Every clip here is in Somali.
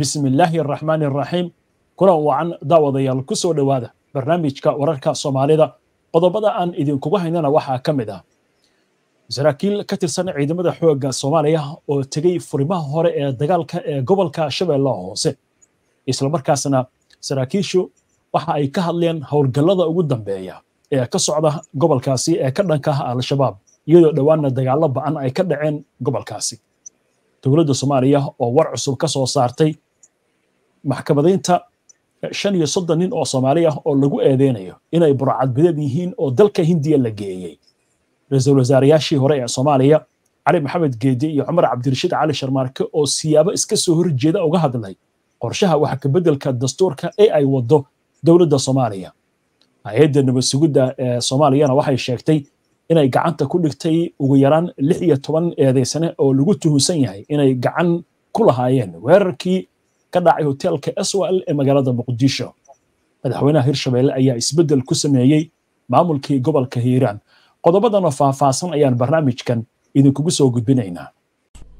bismi illaahi araxmaani araxiim kuna wacan daawadayaal ku soo dhowaada barnaamijka wararka soomaalida qodobada aan idinkugu haynana waxaa ka mid ah saraakiil ka tirsan ciidamada xoogga soomaaliya oo tegey furimaha hore ee dagaalka ee gobolka shabeellaha hoose islamarkaasna saraakiishu waxa ay ka hadleen howlgallada ugu dambeeya ee ka socda gobolkaasi ee ka dhanka ah al-shabaab iyadoo dhowaanna dagaallo an ay ka dhaceen gobolkaasi dowladda soomaaliya oo war cusub ka soo saartay maxkamadeynta shan iyo soddon nin oo soomaali ah oo lagu eedeynayo inay burcadbidad yihiin oo dalka hindiya la geeyey ra iisal wasaarayaashii hore ee soomaaliya cali maxamed geedi iyo cumar cabdirashiid cali sharmaarke oo siyaabo iska soo horjeeda uga hadlay qorshaha waxa ka beddelka dastuurka ee ay waddo dowladda soomaaliya hay-adda nabad ee soomaaliyana waxay sheegtay inay gacanta ku dhigtay ugu yaraan lix iyo toban eedaysane oo lagu tuhunsan yahay inay gacan ku lahaayeen weerarkii ka dhacay hoteelka s l ee magaalada muqdisho madaxweynaha hirshabeelle ayaa isbeddel ku sameeyey maamulkii gobolka hiiraan qodobadan qodobadanoo faahfaahsan ayaan barnaamijkan idinkugu soo gudbinaynaa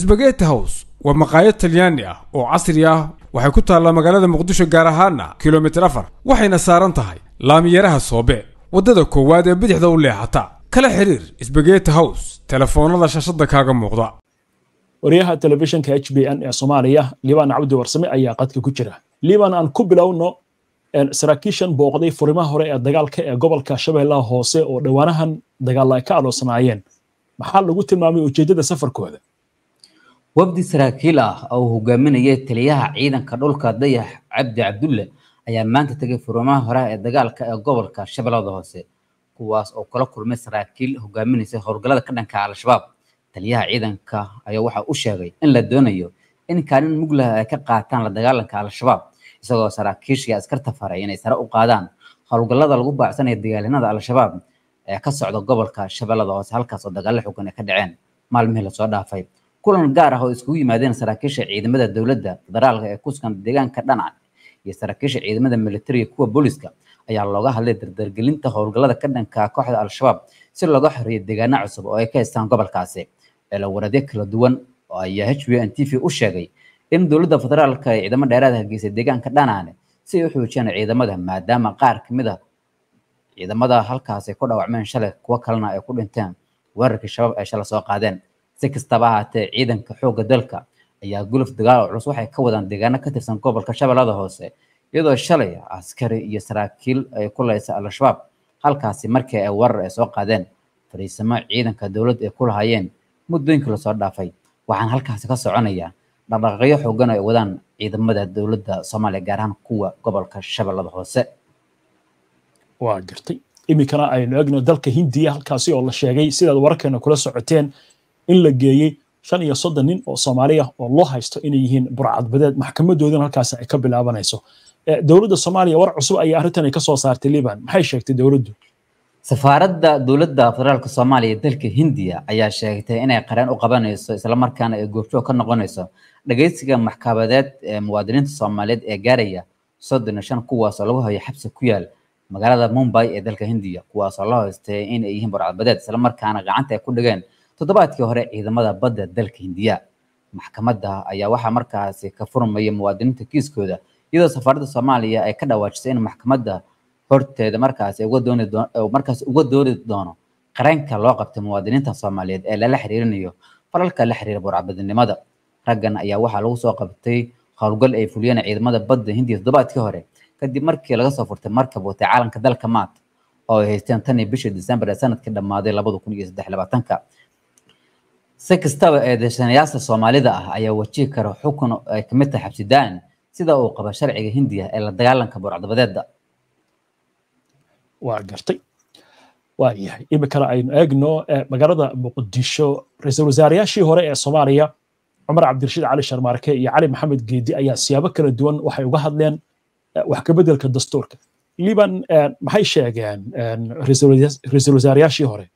sbageti hows waa maqaayad talyaani ah oo casri ah waxay ku taallaa magaalada muqdisho gaar ahaana kilomitir afar waxayna saaran tahay laamiyaraha soobe waddada koowaad ee bidixda u leexata kala xiriir sbageti house telefoonnada shashadda kaaga muuqda waryaha telefishinka h b n ee soomaaliya liibaan cabdi warsame ayaa qadka ku jira liibaan aan ku bilowno saraakiishan booqday furimaha hore ee dagaalka ee gobolka shabeellaha hoose oo dhowaanahan dagaal ay ka aloosanaayeen maxaa lagu tilmaamay ujeeddada safarkooda wafdi saraakiil ah oo uu hogaaminayay taliyaha ciidanka dhulka dayax cabdi cabdulle ayaa maanta tegay furumaha horeha ee dagaalka ee gobolka shabeellada hoose kuwaas oo kula kulmay saraakiil hogaaminaysa howlgallada ka dhanka al-shabaab taliyaha ciidanka ayaa waxa u sheegay in la doonayo in kaalin muglaha ay ka qaataan la dagaalanka al-shabaab isagoo saraakiishii askarta faray inay sare u qaadaan howlgallada lagu baacsanaya dagaalinada al-shabaab ee ka socda gobolka shabeellada hoose halkaas oo dagaalla xogan ay ka dhaceen maalmihii lasoo dhaafay kulan gaar ah oo iskugu yimaadeen saraakiisha ciidamada dowladda federaalka ee ku deegaanka dhanac iyo saraakiisha ciidamada militariga kuwa booliska ayaa looga hadlay dardargelinta howlgallada ka dhankaa kooxda al-shabaab si looga xoreeyo deegaana cusub oo ay ka haystaan gobolkaasi eelawaradyo kala duwan oo ayaa h b n t v u sheegay in dowladda federaalka ee ciidamo dheeraad hargeysa ah deegaanka dhanaane si ay u xoojiyaan ciidamada maadaama qaar ka mid a ah ciidamada halkaasi ku dhaawacmeen shalay kuwo kalena ay ku dhinteen weerarkii shabaab ay shalay soo qaadeen si kastaba ahaatee ciidanka xoogga dalka ayaa guluf dagaal oo culus waxay ka wadaan deegaano ka tirsan gobolka shabeellada hoose iyadoo shalay ah, askari iyo saraakiil ay ku laysa al-shabaab halkaasi markii ay warar ay soo qaadeen fariisamo ciidanka dowladda ay ku lahaayeen muddooyinkii lasoo dhaafay waxaan halkaasi ka soconayaa dhaqdhaqaaqyo xoogan oo ay wadaan ciidamada dowladda soomaaliya gaar ahaan kuwa gobolka shabeellada hoose waa jirtay iminkana aynu egno dalka hindiya halkaasi oo la sheegay sidaad wararkeena kula socoteen in la geeyey shan iyo soddon nin oo soomaaliya ah oo loo haysto inay yihiin burcadbadeed maxkamadoodina halkaas ay ka bilaabanayso eh, dowladda soomaaliya war cusub ayaa arrintan ay ka saartay liban maxay sheegtay dowladdu safaaradda dowladda federaalka soomaaliya dalka hindiya ayaa sheegtay inay qareen u qabanayso islamarkaana ay goobjoog ka noqonayso dhagaysiga maxkamadeed ee muwaadiniinta soomaaliyeed ee gaaraya soddon iyo shan kuwaasoo lagu hayo xabsi ku yaal magaalada mumbai ee dalka hindiya kuwaasoo loo haystay in yihiin burcadbadeed islamarkaana gacanta ay ku dhigeen toddobaadkii hore ciidamada badda dalka hindiya maxkamadda ayaa waxaa markaasi ka furmaya muwaadiniinta kiiskooda iyadoo safaaradda soomaaliya ay ka dhawaajisay in maxkamadda horteeda markaasi markaas uga dooni doono qareenka loo qabtay muwaadiniinta soomaaliyeed ee lala xiriirinayo falalka la xiriira burcabadinimada raggan ayaa waxaa lagu soo qabtay howlgal ay fuliyeen ciidamada badda hindiya toddobaadkii hore kadib markii laga soo furtay markab watay caalanka dalka maat oo ay haysteen tan iyo bishii december ee sanadkii dhammaaday labada kun iyo saddex labaatanka si kastaba ee deeshanayaasha soomaalida ah ayaa wajihi kara xukun ay ka mid tahay xabsidaan sida uu qaba sharciga hindiya ee la dagaalanka buurcdabadeeda waa gartay waa yahay iminkana aynu eegno magaalada muqdisho ra-iisul wasaareyaashii hore ee soomaaliya cumar cabdirashiid cali sharmaarke iyo cali maxamed geedi ayaa siyaabo kala duwan waxay uga hadleen wax kabeddelka dastuurka liban maxay sheegeen ra iisal wasaareyaashii hore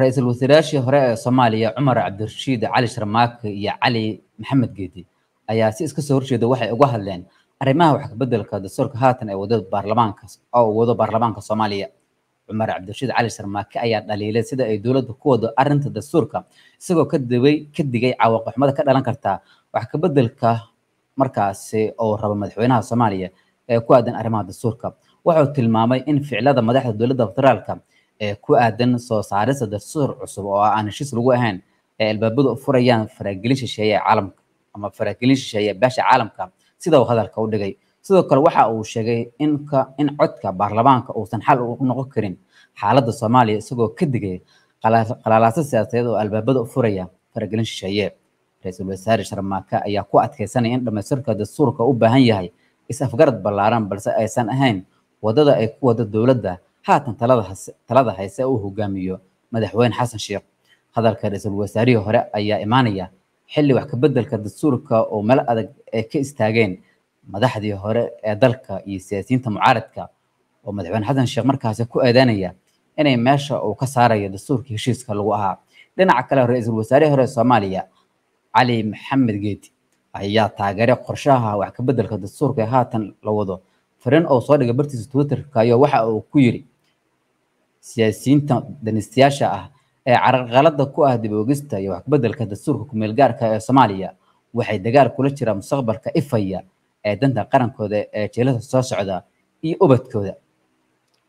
ra-iisul wasaarayaashii hore ee soomaaliya cumar cabdirashiid cali sharmaake iyo cali maxamed geedi ayaa si iska soo horjeeda waxay uga hadleen arrimaha wax kabedelka dastuurka haatan ee wadada baarlamaanka oo wado baarlamaanka soomaaliya cumar cabdirashiid cali sharmaake ayaa dhaliilay sida ay dowladda ku wado arrinta dastuurka isagoo ka ka digay caawaqaxumada ka dhalan kartaa wax kabedelka markaasi oo rabo madaxweynaha soomaaliya ee ku aadan arrimaha dastuurka wuxuu tilmaamay in ficilada madaxda dowladda federaalka ku aadan soo saarista dastuur cusub oo aan heshiis lagu ahayn ee albaabadu furayaan faragelin shisheeye caalamka ama faragelin shisheeye beesha caalamka sida uu hadalka u dhigay sidoo kale waxa uu sheegay inka in codka baarlamaanka uusan xal u noqon karin xaaladda soomaaliya isagoo ka digay qalalaasa siyaasadeed oo albaabada u furaya faragelin shisheeye ra-iisul wasaare sharmaaka ayaa ku adkeysanaya in dhamaystirka dastuurka u baahan yahay is-afgarad ballaaran balse aysan ahayn wadada ay ku wada dowladda haatan talada hayse uu hogaamiyo madaxweyne xasan sheekh hadalka ra-iisul wasaarihii hore ayaa imaanaya xilli wax kabedelka dastuurka oo meel adag ay ka istaageen madaxdii hore ee dalka iyo siyaasiyiinta mucaaradka oo madaxweyne xasan sheekh markaasi ku eedeynaya inay meesha uu ka saarayo dastuurkii heshiiska lagu ahaa dhinaca kale ra-iisul wasaarihii hore ee soomaaliya cali maxamed geedi ayaa taageeray qorshaha wax kabedelka dastuurka ee haatan la wado fariin oo soo dhigay bartiisa twitterka iyo waxa uu ku yiri siyaasiyiinta danistayaasha ah ee carqalada ku ah diboogista iyo wax dastuurka kumeel gaarka ah ee soomaaliya waxay dagaal kula jiraan mustaqbalka ifaya ee danta qarankooda ee jeelada soo socda iyo ubadkooda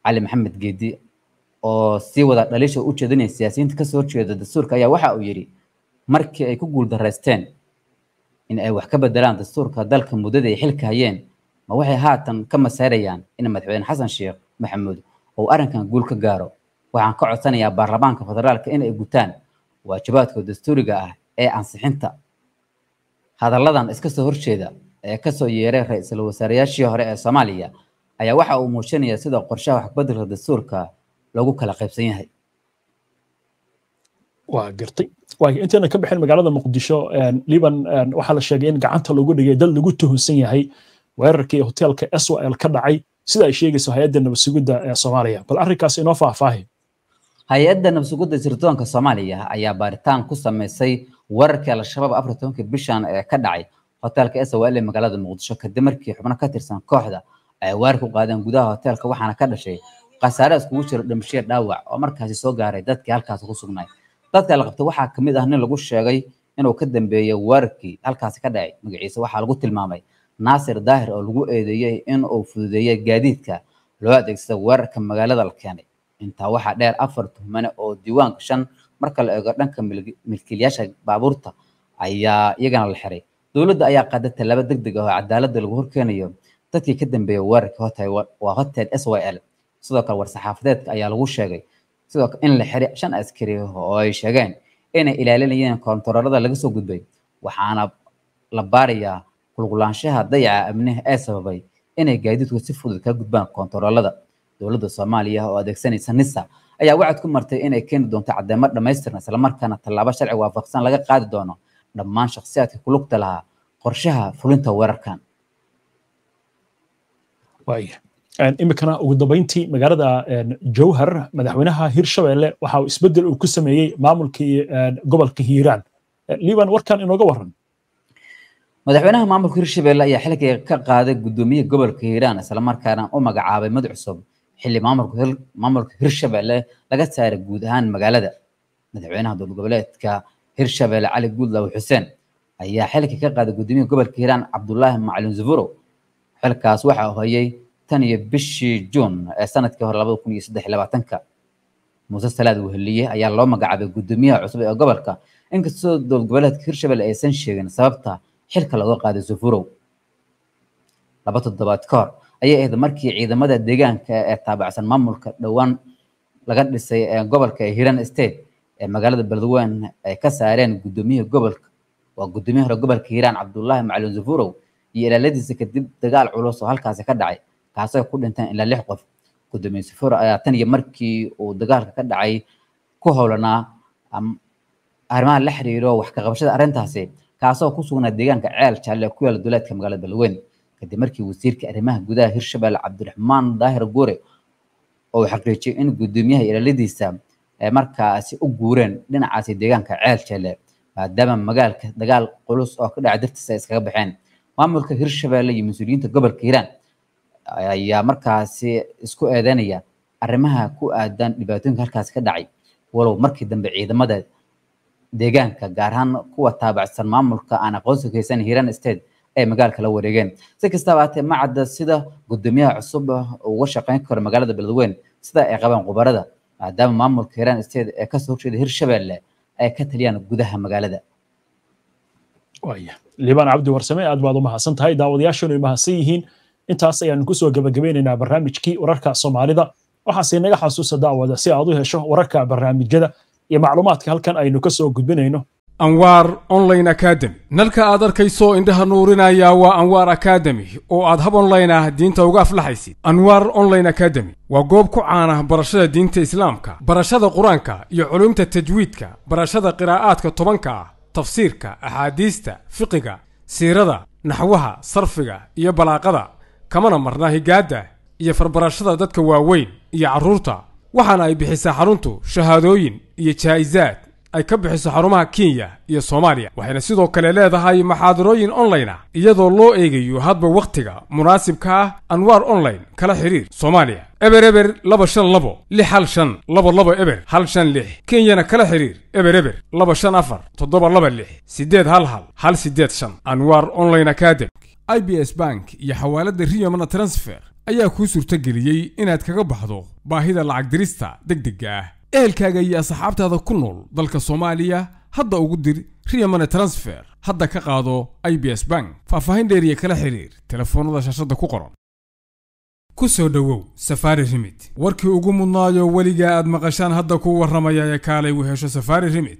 cali maxamed geedi oo sii wada dhaliisha u jeedinaya siyaasiyiinta kasoo jeeda dastuurka ayaa waxa uu yidhi markii ay ku guuldareysteen in ay wax ka bedelaan dastuurka dalka muddadii ay xilka hayeen ma waxay haatan ka masayrayaan in madaxweyne xasan sheekh maxamuud oo arrinkan guul ka gaaro waxaan ka codsanayaa baarlamaanka federaalka inay gutaan waajibaadka dastuuriga ah ee ansixinta hadalladan iska soo horjeeda ee kasoo yeeray ra iisal wasaarayaashii hore ee soomaaliya ayaa waxa uu muujinayaa sida qorshaha waxbeddelka dastuurka lagu kala qaybsan yahay waa gartay waay intaynan ka bixin magaalada muqdisho liban waxaa la sheegay in gacanta lagu dhigay dad lagu tuhunsan yahay weerarkii hoteelka s l ka dhacay sida ay sheegayso hay-adda nabadsugidda ee soomaaliya bal arrinkaas inoo faahfaahi hay-adda nabadsugidda sirdoonka soomaaliya ayaa baaritaan ku samaysay wararkii al-shabaab afar tobanka bishan ee ka dhacay hoteelka esawaal ee magaalada muqdisho kadib markii xubno ka tirsan kooxda ay waar ku qaadeen gudaha hotelka waxaana ka dhashay khasaare iskugu jira dhimashiya dhaawac oo markaasi soo gaaray dadkii halkaas ku sugnay dadka la qabtay waxaa kamid ah nin lagu sheegay inuu ka dambeeyey weerarkii halkaasi ka dhacay magaciisa waxaa lagu tilmaamay naasir daahir oo lagu eedeeyey in uu fududeeyey gaadiidka loo adeegsado weerarka magaalada la keenay intaa waxaa dheer afar tuhmane oo diiwaanka shan marka la eego dhanka milkiilayaasha baabuurta ayaa iyagana la xiray dowladda ayaa qaaday tallaabo deg ah oo cadaaladda lagu horkeenayo dadkii ka dambeeyay weerarka hotel waa hotel s y l sidoo kale war-saxaafadeedka ayaa lagu sheegay sidoo kale in la xiray shan askari oo ay sheegeen inay ilaalinayeen koontaroorada laga soo gudbay waxaana la baarayaa kulqulaanshaha dayaca amniha ee sababay inay gaadiidku si fudud ka gudbaan koontaroolada dowladda soomaaliya oo adeegsanaysa nisa ayaa wacad ku martay inay keeni doonto caddeemo dhammaystiran islamarkaana tallaabo sharci waafaqsan laga qaadi doono dhammaan shakhsiyaadka ku lugta lahaa qorshaha fulinta weerarkan iminkana ugu dambeyntii magaalada jowhar madaxweynaha hirshabelle waxa uu isbedel uu ku sameeyey maamulkii gobolka hiiraan liban warkan inooga waran madaxweynaha maamulka hirshabelle ayaa xilka ka qaaday gudoomiyaha gobolka hiiraan islamarkaana u magacaabay mad cusub xilli maamulka hirshabelle laga saaray guud ahaan magaalada madaxweynaha dowladgoboleedka hirshabelle cali guudlaawe xuseen ayaa xilka ka qaaday gudoomiyaha gobolka hiiraan cabdulaahi macalin zufuro xilkaas waxa uu hayay tan iyo bishii juun ee sanadkii hore labada kun iyo saddex iyo labaatanka muuse salaad weheliye ayaa loo magacaabay gudoomiyaha cusub ee gobolka inkastoo dowladgoboleedka hirshabelle aysan sheegin sababta xilka looga qaaday safurow laba toddobaad ka hor ayay ahayd markii ciidamada deegaanka ee taabacsan maamulka dhowaan laga dhisay ee gobolka hiran state ee magaalada beledweyn ay ka saareen guddoomiyaha gobolka waa guddoomiyaha hore gobolka hiiraan cabdullaahi macalin safurow iyo ilaaladiisa kadib dagaal culus oo halkaasi ka dhacay kaasoo ku dhinteen ilaa lix qof guddoomiye safurow ayaa tan iyo markii uu dagaalka ka dhacay ku howlanaa arrimaha la xiriiro wax ka qabashada arrintaasi kaasoo ku sugnaa deegaanka ceel jaalle ku yaala duleedka magaalada balweyn kadib markii wasiirka arrimaha gudaha hirshabelle cabdiraxmaan daahir guure oo xaqiijiyay in guddoomiyaha ilaaladiisa markaasi u guureen dhinacaasi deegaanka ceel jaalle maadaama magaalka dagaal culus oo ka dhaca dartiis ay iskaga baxeen maamulka hirshabelle iyo mas-uuliyiinta gobolka hiiraan ayaa markaasi isku eedeynaya arrimaha ku aadan dhibaatooyinka halkaasi ka dhacay walow markii dambe ciidamada deegaanka gaar ahaan kuwa taabacsan maamulka aan aqoonsi kaysan hiiran state ay magaalka la wareegeen si kastaba haatee ma cadda sida gudoomiyaha cusub uga shaqeyn karo magaalada beledweyn sida ay qabaan khubarada maadaama maamulka hiiraan state ee kasoo horjeeda hirshabeelle ay ka taliyaan gudaha magaalada waaya liibaan cabdi warsame aad baad u mahadsan tahay daawadayaashanu mahadsan yihiin intaas ayaanu kusoo gebagabeynaynaa barnaamijkii wararka soomaalida waxaase naga xasuusa daawada si aad u hesho wararka barnaamijyada iyo macluumaadka halkan aynu ka soo gudbinayno anwaar online academy nalka aad arkayso indhaha nuurinayaa waa anwaar akademi oo aad hab online ah diinta uga aflaxaysid anwaar online academy waa goob ku caanah barashada diinta islaamka barashada qur-aanka iyo culumta tajwiidka barashada qiraa'aadka tobanka ah tafsiirka axaadiista fiqiga siirada naxwaha sarfiga iyo balaaqada kamana marna higaadda iyo farbarashada dadka waaweyn iyo carruurta waxaana ay bixisaa xaruntu shahaadooyin iyo jaa'isaad ay ka bixiso xarumaha kenya iyo soomaaliya waxayna sidoo kale leedahay maxaadarooyin online ah iyadoo loo eegayo hadba wakhtiga munaasibka ah anwaar online kala xidhiir soomaaliya eber eber laba shan labo lix hal shan labo labo eber hal shan lix kenyana kala xidhiir eber eber laba shan afar toddoba laba lix siddeed hal hal hal siddeed shan anwaar online academy i b s bank iyo xawaaladda rio transfer ayaa kuu suurtageliyey inaad kaga baxdo baahida lacag dirista degdega ah ehelkaaga iyo asxaabtaada ku nool dalka soomaaliya hadda ugu dir riyamane transfer hadda ka qaado i b s bank faahfaahin dheeriya kala xidhiir telefoonada shaashadda ku qoran ku soo dhowow safaari rimid warkii ugu mudnaayo weligaa aad maqashaan hadda kuu warramaya ee kaalay uu hesho safaari rimid